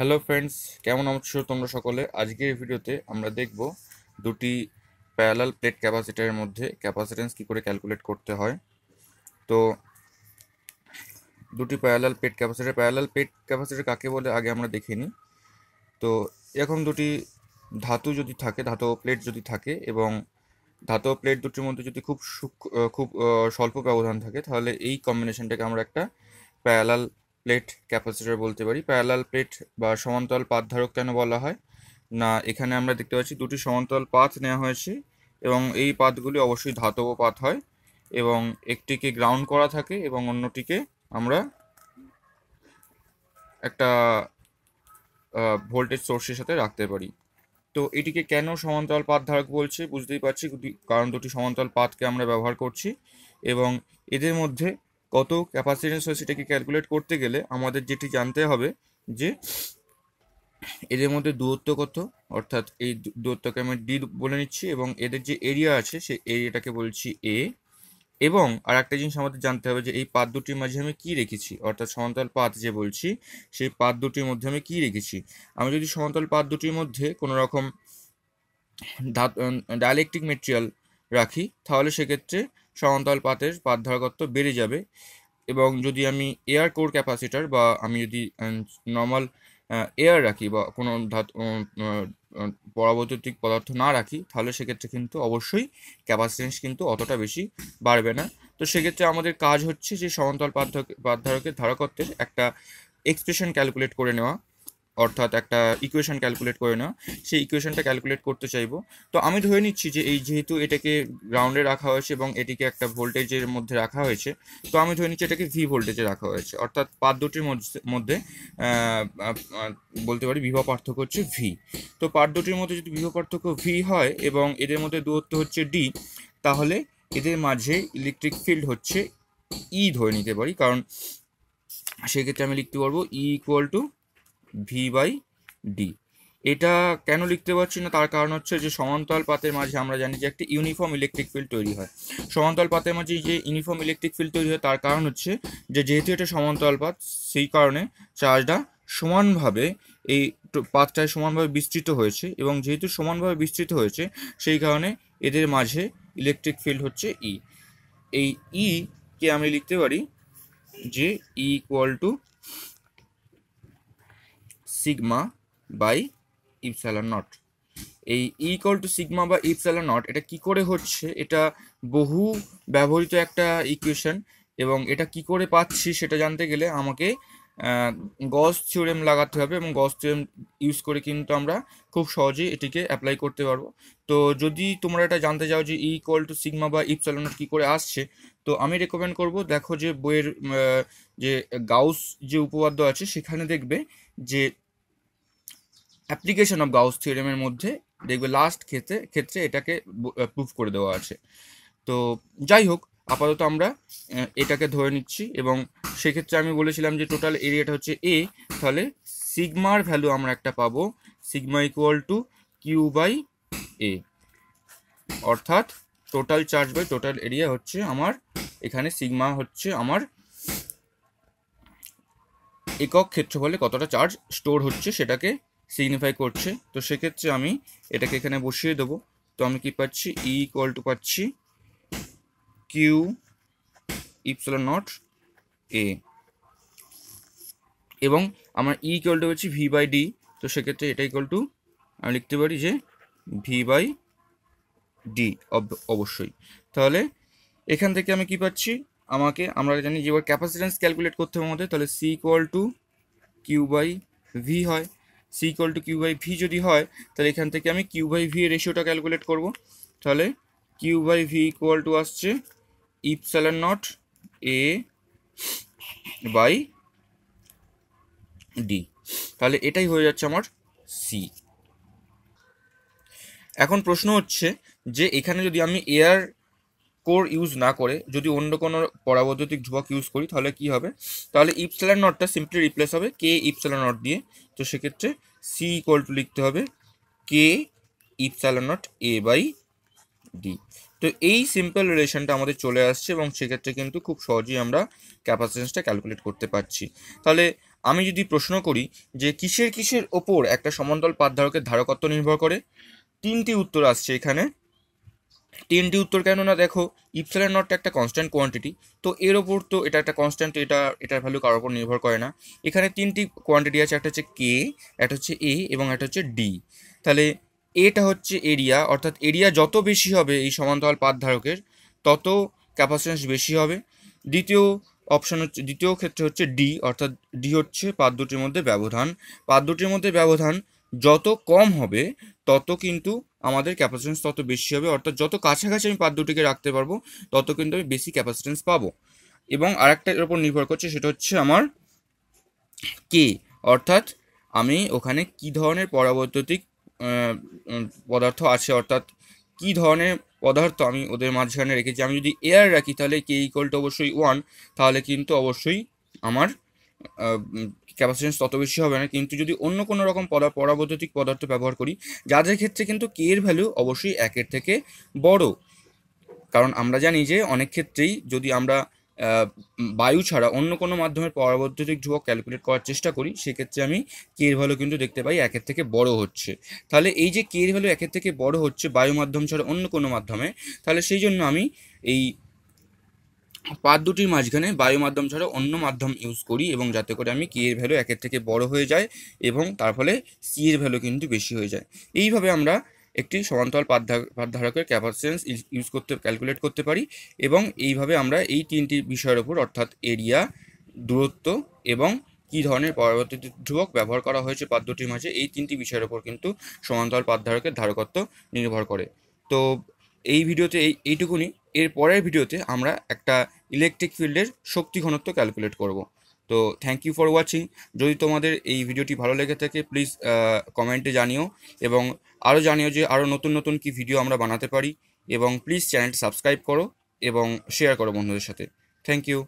Hello friends কেমন আছো তোমরা সকলে আজকের ভিডিওতে আমরা দেখব দুটি প্যারালাল প্লেট ক্যাপাসিটারের মধ্যে ক্যাপাসিটেন্স কী করে ক্যালকুলেট করতে হয় তো দুটি parallel plate capacitor parallel plate capacitor কাকে বলে আগে আমরা দেখে নিই তো এরকম দুটি ধাতু যদি থাকে ধাতব প্লেট যদি থাকে এবং ধাতব প্লেট দুটির মধ্যে যদি খুব খুব স্বল্প ব্যবধান থাকে তাহলে এই কম্বিনেশনটাকে আমরা একটা প্যারালাল প্লেট ক্যাপাসিটর বলতে পারি প্যারালাল প্লেট বা সমান্তরাল পাথ ধারক কেন বলা হয় না এখানে আমরা দেখতে পাচ্ছি দুটি সমান্তরাল পাত নেওয়া হয়েছে এবং এই পাতগুলি অবশ্যই ধাতব পাত হয় এবং একটিকে গ্রাউন্ড করা থাকে এবং অন্যটিকে আমরা একটা ভোল্টেজ সোর্সের সাথে রাখতে পারি তো এটিকে কেন সমান্তরাল পাথ ধারক বলছে বুঝতেই পারছি কারণ দুটি সমান্তরাল পাতকে আমরা ব্যবহার করছি এবং এদের মধ্যে কত ক্যাপাসিটেন্স হয় সেটাকে ক্যালকুলেট করতে গেলে আমাদের যেটি জানতে হবে যে এদের মধ্যে দূরত্ব কত অর্থাৎ এই দূরত্বকে আমি ডি বলে নিচ্ছি এবং এদের যে এরিয়া আছে সেই এরিয়াটাকে বলছি এ এবং আর একটা জিনিস আমাদের জানতে হবে যে এই পাত দুটির মাঝে আমি কি রেখেছি অর্থাৎ সমান্তরাল পাত যে বলছি সেই পাত দুটির মধ্যে আমি কি রেখেছি আমি যদি সমান্তরাল পাত দুটির মধ্যে কোনো রকম ডায়ালেকট্রিক মেটেরিয়াল রাখি তাহলে সেক্ষেত্রে সমান্তরাল পাতের পাতধারকত্ব বেড়ে যাবে এবং যদি আমি এয়ার কোর ক্যাপাসিটার বা আমি যদি নর্মাল এয়ার রাখি বা কোনো ধাতু পরাবৈদ্যুতিক পদার্থ না রাখি তাহলে সেক্ষেত্রে কিন্তু অবশ্যই ক্যাপাসিটেন্স কিন্তু অতটা বেশি বাড়বে না তো সেক্ষেত্রে আমাদের কাজ হচ্ছে যে সমান্তরাল পাধ্যারকের ধারকত্বের একটা এক্সপ্রেশন ক্যালকুলেট করে নেওয়া অর্থাৎ একটা ইকুয়েশন ক্যালকুলেট করে নেওয়া সেই ইকুয়েশনটা ক্যালকুলেট করতে চাইবো তো আমি ধরে নিচ্ছি যে এই যেহেতু এটাকে গ্রাউন্ডে রাখা হয়েছে এবং এটিকে একটা ভোল্টেজের মধ্যে রাখা হয়েছে তো আমি ধরে নিচ্ছি এটাকে ভি ভোল্টেজে রাখা হয়েছে অর্থাৎ পাত দুটির মধ্যে বলতে পারি বিভব পার্থক্য হচ্ছে ভি তো পাত দুটির মধ্যে যদি বিভব পার্থক্য ভি হয় এবং এদের মধ্যে দূরত্ব হচ্ছে ডি তাহলে এদের মাঝে ইলেকট্রিক ফিল্ড হচ্ছে ই e ধরে নিতে পারি কারণ সেক্ষেত্রে আমি লিখতে পারবো E equal to V by D এটা কেন লিখতে পারছি না তার কারণ হচ্ছে যে সমান্তরাল পাতের মাঝে আমরা জানি যে একটি ইউনিফর্ম ইলেকট্রিক ফিল্ড তৈরি হয় সমান্তরাল পাতের মাঝে যে ইউনিফর্ম ইলেকট্রিক ফিল্ড তৈরি হয় তার কারণ হচ্ছে যে যেহেতু এটা সমান্তরাল পাত সেই কারণে চার্জটা সমানভাবে এই পাতটায় সমানভাবে বিস্তৃত হয়েছে এবং যেহেতু সমানভাবে বিস্তৃত হয়েছে সেই কারণে এদের মাঝে ইলেকট্রিক ফিল্ড হচ্ছে ই e. এই ই e কে আমি লিখতে পারি যে E equal to sigma by epsilon naught এই ইকল টু সিগমা বা ইপসালা নট এটা কি করে হচ্ছে এটা বহু ব্যবহৃত একটা ইকুয়েশন এবং এটা কি করে পাচ্ছি সেটা জানতে গেলে আমাকে গস থিওরেম লাগাতে হবে এবং গস থিওরেম ইউজ করে কিন্তু আমরা খুব সহজেই এটিকে অ্যাপ্লাই করতে পারবো তো যদি তোমরা এটা জানতে চাও যে ইকল টু সিগমা বা ইপসালনট কী করে আসছে তো আমি রেকমেন্ড করব দেখো যে বইয়ের যে গাউস যে উপপাদ্য আছে সেখানে দেখবে যে অ্যাপ্লিকেশন অফ গাউস থিওরেমের মধ্যে দেখবে লাস্ট ক্ষেত্রে ক্ষেত্রে এটাকে প্রুভ করে দেওয়া আছে তো যাই হোক আপাতত আমরা এটাকে ধরে নিচ্ছি এবং সেক্ষেত্রে আমি বলেছিলাম যে টোটাল এরিয়াটা হচ্ছে এ তাহলে সিগমার ভ্যালু আমরা একটা পাবো sigma equal to Q by A অর্থাৎ total charge by total area হচ্ছে আমার এখানে সিগমা হচ্ছে আমার একক ক্ষেত্রফলে কতটা চার্জ স্টোর হচ্ছে সেটাকে সিগনিফাই করছে তো সেক্ষেত্রে আমি এটাকে এখানে বসিয়ে দেবো তো আমি কি পাচ্ছি ই ইকুয়াল টু পাচ্ছি কিউ ইপসল নট এ এবং আমার ই ইকুয়াল টু পাচ্ছি ভি বাই ডি তো সেক্ষেত্রে এটা ইকুয়াল টু আমি লিখতে পারি যে ভি বাই ডি অবশ্যই তাহলে এখান থেকে আমি কি পাচ্ছি আমাকে আমরা জানি যে এবার ক্যালকুলেট করতে হবে আমাদের তাহলে C equal to Q by V হয় C equal to Q by V যদি হয় তাহলে এখান থেকে আমি কিউ বাই ভি এর রেশিওটা ক্যালকুলেট করব তাহলে Q by V equal to আসছে ইপসালার নট এ বাই ডি তাহলে এটাই হয়ে যাচ্ছে আমার সি এখন প্রশ্ন হচ্ছে যে এখানে যদি আমি এয়ার কোর ইউজ না করে যদি অন্য কোনো পরাবৈদ্যুতিক ধ্রুবক ইউজ করি তাহলে কি হবে তাহলে ইপসেলার নটটা সিম্পলি রিপ্লেস হবে কে ইপসেলার নট দিয়ে তো সেক্ষেত্রে সি ইকোয়াল টু লিখতে হবে কে ইপসেলার নট এ বাই ডি তো এই সিম্পল রিলেশনটা আমাদের চলে আসছে এবং সেক্ষেত্রে কিন্তু খুব সহজেই আমরা ক্যাপাসিটেন্সটা ক্যালকুলেট করতে পারছি তাহলে আমি যদি প্রশ্ন করি যে কিসের কিসের ওপর একটা সমান্তল পাতধারকের ধারকত্ব নির্ভর করে তিনটি উত্তর আসছে এখানে তিনটি উত্তর কেন না দেখো ইপসালের নটটা একটা কনস্ট্যান্ট কোয়ান্টিটি তো এর ওপর তো এটা একটা কনস্ট্যান্ট এটা এটার ভ্যালু কারোর ওপর নির্ভর করে না এখানে তিনটি কোয়ান্টিটি আছে একটা হচ্ছে কে একটা হচ্ছে এ এবং একটা হচ্ছে ডি তাহলে এটা হচ্ছে এরিয়া অর্থাৎ এরিয়া যত বেশি হবে এই সমান্তরাল পাত ধারকের তত ক্যাপাসিটেন্স বেশি হবে দ্বিতীয় অপশান হচ্ছে দ্বিতীয় ক্ষেত্রে হচ্ছে ডি অর্থাৎ ডি হচ্ছে পাত দুটির মধ্যে ব্যবধান পাত দুটির মধ্যে ব্যবধান যত কম হবে তত কিন্তু আমাদের ক্যাপাসিটেন্স তত বেশি হবে অর্থাৎ যত কাছাকাছি আমি পাত দুটিকে রাখতে পারবো তত কিন্তু আমি বেশি ক্যাপাসিটেন্স পাবো এবং আরেকটা এর উপর নির্ভর করছে সেটা হচ্ছে আমার কে অর্থাৎ আমি ওখানে কি ধরনের পরাবৈদ্যুতিক পদার্থ আছে অর্থাৎ কি ধরনের পদার্থ আমি ওদের মাঝখানে রেখেছি আমি যদি এয়ার রাখি তাহলে কে ইকোয়াল টু অবশ্যই ওয়ান তাহলে কিন্তু অবশ্যই আমার ক্যাপাসিটেন্স তত বেশি হবে না কিন্তু যদি অন্য কোনো রকম পদা পরাবৈদ্যুতিক পদার্থ ব্যবহার করি যাদের ক্ষেত্রে কিন্তু কে এর ভ্যালু অবশ্যই একের থেকে বড় কারণ আমরা জানি যে অনেক ক্ষেত্রেই যদি আমরা বায়ু ছাড়া অন্য কোনো মাধ্যমের পরাবৈদ্যুতিক ধ্রুবক ক্যালকুলেট করার চেষ্টা করি সেক্ষেত্রে আমি কে এর ভ্যালু কিন্তু দেখতে পাই একের থেকে বড় হচ্ছে তাহলে এই যে কে এর ভ্যালু একের থেকে বড় হচ্ছে বায়ু মাধ্যম ছাড়া অন্য কোনো মাধ্যমে তাহলে সেই জন্য আমি এই পাত দুটির মাঝখানে বায়ু মাধ্যম ছাড়া অন্য মাধ্যম ইউজ করি এবং যাতে করে আমি কে এর ভ্যালু একের থেকে বড় হয়ে যায় এবং তার ফলে সি এর ভ্যালু কিন্তু বেশি হয়ে যায় এইভাবে আমরা একটি সমান্তরাল পাঠধারকের ক্যাপাসিটেন্স ইউজ করতে ক্যালকুলেট করতে পারি এবং এইভাবে আমরা এই তিনটি বিষয়ের ওপর অর্থাৎ এরিয়া দূরত্ব এবং কি ধরনের পরবর্তী ধ্রুবক ব্যবহার করা হয়েছে পাদ্যটির মাঝে এই তিনটি বিষয়ের ওপর কিন্তু সমান্তরাল পাঠধারকের ধারকত্ব নির্ভর করে তো এই ভিডিওতে এই এইটুকুনি এর পরের ভিডিওতে আমরা একটা ইলেকট্রিক ফিল্ডের শক্তি ঘনত্ব ক্যালকুলেট করব তো থ্যাংক ইউ ফর ওয়াচিং যদি তোমাদের এই ভিডিওটি ভালো লেগে থাকে প্লিজ কমেন্টে জানিও এবং আরও জানিও যে আরও নতুন নতুন কি ভিডিও আমরা বানাতে পারি এবং প্লিজ চ্যানেলটি সাবস্ক্রাইব করো এবং শেয়ার করো বন্ধুদের সাথে থ্যাংক ইউ